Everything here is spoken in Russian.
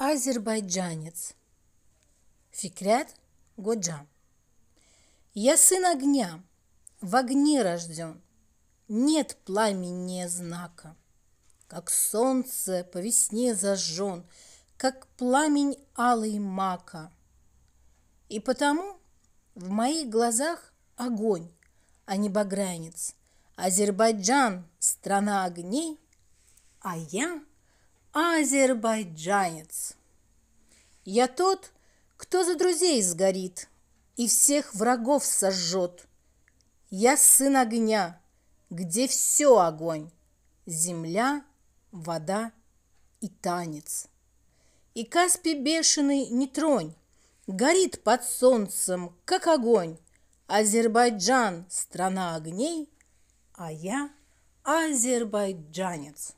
Азербайджанец. Фикрят Годжа. Я сын огня, в огне рожден. Нет пламени знака. Как солнце по весне зажжен, Как пламень алый мака. И потому в моих глазах огонь, а не багрянец. Азербайджан – страна огней, а я – азербайджанец. Я тот, кто за друзей сгорит и всех врагов сожжет. Я сын огня, где все огонь, земля, вода и танец. И Каспи бешеный не тронь, горит под солнцем, как огонь. Азербайджан – страна огней, а я – азербайджанец.